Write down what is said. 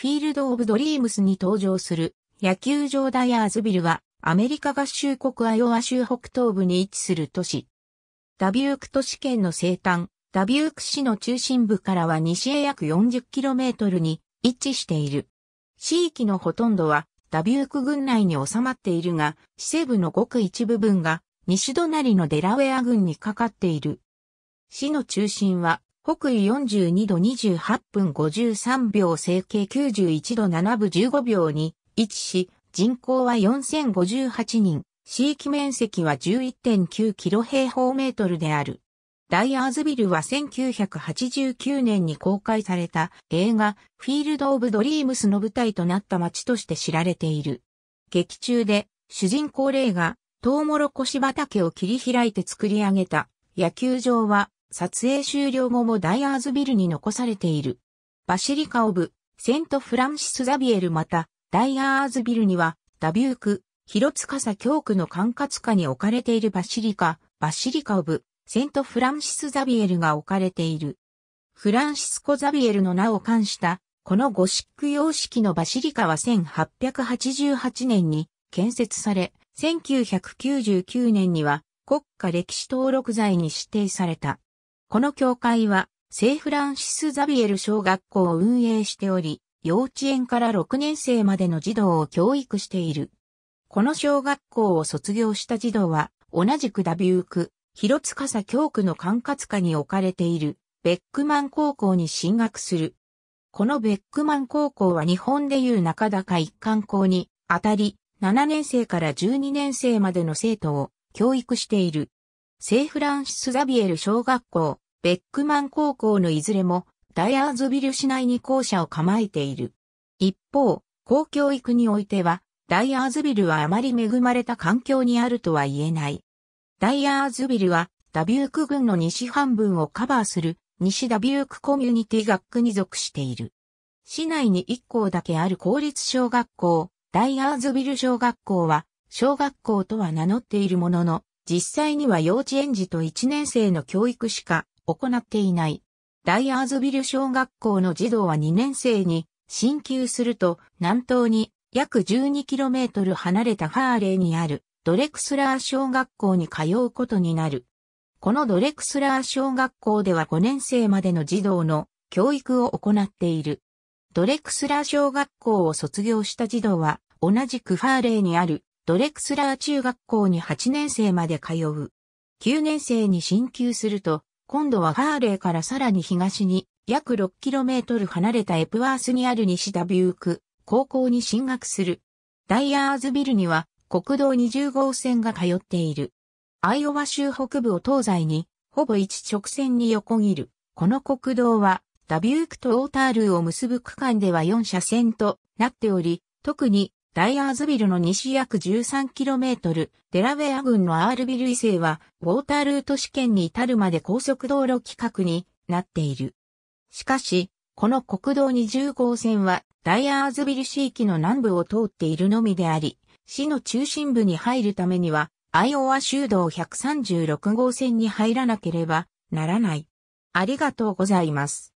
フィールド・オブ・ドリームスに登場する野球場ダイアーズビルはアメリカ合衆国アイオワ州北東部に位置する都市。ダビューク都市圏の西端、ダビューク市の中心部からは西へ約 40km に位置している。市域のほとんどはダビューク郡内に収まっているが、西部のごく一部分が西隣のデラウェア郡にかかっている。市の中心は北緯42度28分53秒整形91度7分15秒に位置し、人口は4058人、地域面積は11.9キロ平方メートルである。ダイアーズビルは1989年に公開された映画フィールド・オブ・ドリームスの舞台となった街として知られている。劇中で主人公霊がトウモロコシ畑を切り開いて作り上げた野球場は撮影終了後もダイアーズビルに残されている。バシリカ・オブ、セント・フランシス・ザビエルまた、ダイアーズビルには、ダビューク、広司教区の管轄下に置かれているバシリカ、バシリカ・オブ、セント・フランシス・ザビエルが置かれている。フランシスコ・ザビエルの名を冠した、このゴシック様式のバシリカは1888年に建設され、1999年には国家歴史登録財に指定された。この教会は、聖フランシス・ザビエル小学校を運営しており、幼稚園から6年生までの児童を教育している。この小学校を卒業した児童は、同じくダビューク、広塚佐教区の管轄下に置かれている、ベックマン高校に進学する。このベックマン高校は日本でいう中高一貫校に、あたり、7年生から12年生までの生徒を教育している。聖フランシス・ザビエル小学校、ベックマン高校のいずれも、ダイアーズビル市内に校舎を構えている。一方、公教育においては、ダイアーズビルはあまり恵まれた環境にあるとは言えない。ダイアーズビルは、ダビューク郡の西半分をカバーする、西ダビュークコミュニティ学区に属している。市内に一校だけある公立小学校、ダイアーズビル小学校は、小学校とは名乗っているものの、実際には幼稚園児と1年生の教育しか行っていない。ダイアーズビル小学校の児童は2年生に進級すると南東に約 12km 離れたファーレーにあるドレクスラー小学校に通うことになる。このドレクスラー小学校では5年生までの児童の教育を行っている。ドレクスラー小学校を卒業した児童は同じくファーレーにあるドレクスラー中学校に8年生まで通う。9年生に進級すると、今度はハーレーからさらに東に約 6km 離れたエプワースにある西ダビューク高校に進学する。ダイヤーズビルには国道20号線が通っている。アイオワ州北部を東西にほぼ一直線に横切る。この国道はダビュークとオータールーを結ぶ区間では4車線となっており、特にダイアーズビルの西約 13km、デラウェア郡のアールビル以西は、ウォータールート試験に至るまで高速道路規格になっている。しかし、この国道20号線は、ダイアーズビル市域の南部を通っているのみであり、市の中心部に入るためには、アイオワ州道136号線に入らなければならない。ありがとうございます。